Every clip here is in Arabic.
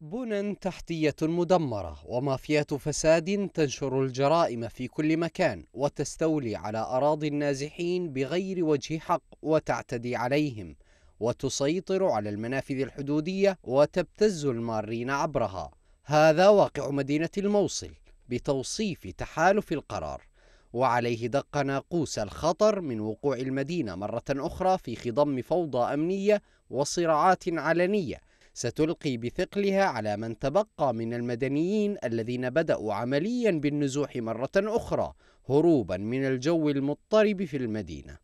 بنى تحتية مدمرة ومافيات فساد تنشر الجرائم في كل مكان وتستولي على أراضي النازحين بغير وجه حق وتعتدي عليهم وتسيطر على المنافذ الحدودية وتبتز المارين عبرها هذا واقع مدينة الموصل بتوصيف تحالف القرار وعليه دق ناقوس الخطر من وقوع المدينة مرة أخرى في خضم فوضى أمنية وصراعات علنية ستلقي بثقلها على من تبقى من المدنيين الذين بدأوا عمليا بالنزوح مرة أخرى هروبا من الجو المضطرب في المدينة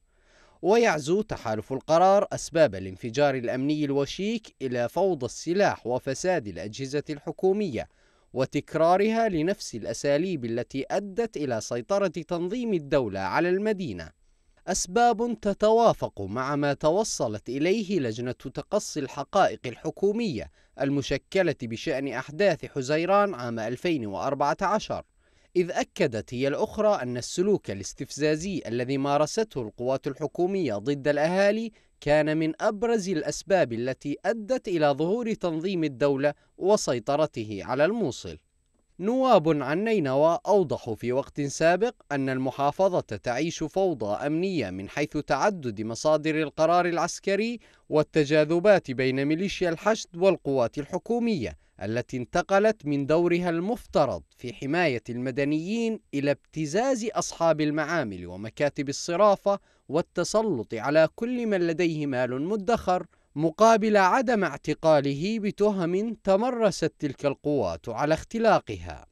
ويعزو تحالف القرار أسباب الانفجار الأمني الوشيك إلى فوضى السلاح وفساد الأجهزة الحكومية وتكرارها لنفس الأساليب التي أدت إلى سيطرة تنظيم الدولة على المدينة أسباب تتوافق مع ما توصلت إليه لجنة تقصي الحقائق الحكومية المشكلة بشأن أحداث حزيران عام 2014 إذ أكدت هي الأخرى أن السلوك الاستفزازي الذي مارسته القوات الحكومية ضد الأهالي كان من أبرز الأسباب التي أدت إلى ظهور تنظيم الدولة وسيطرته على الموصل نواب عن نينوى أوضحوا في وقت سابق أن المحافظة تعيش فوضى أمنية من حيث تعدد مصادر القرار العسكري والتجاذبات بين ميليشيا الحشد والقوات الحكومية التي انتقلت من دورها المفترض في حماية المدنيين إلى ابتزاز أصحاب المعامل ومكاتب الصرافة والتسلط على كل من لديه مال مدخر مقابل عدم اعتقاله بتهم تمرست تلك القوات على اختلاقها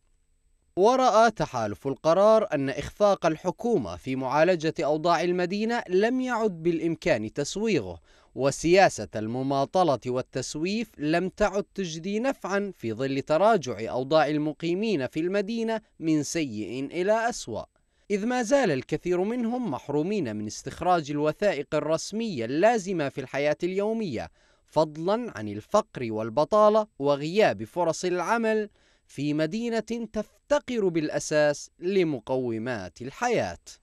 ورأى تحالف القرار أن إخفاق الحكومة في معالجة أوضاع المدينة لم يعد بالإمكان تسويغه وسياسة المماطلة والتسويف لم تعد تجدي نفعا في ظل تراجع أوضاع المقيمين في المدينة من سيء إلى أسوأ إذ ما زال الكثير منهم محرومين من استخراج الوثائق الرسمية اللازمة في الحياة اليومية فضلا عن الفقر والبطالة وغياب فرص العمل في مدينة تفتقر بالأساس لمقومات الحياة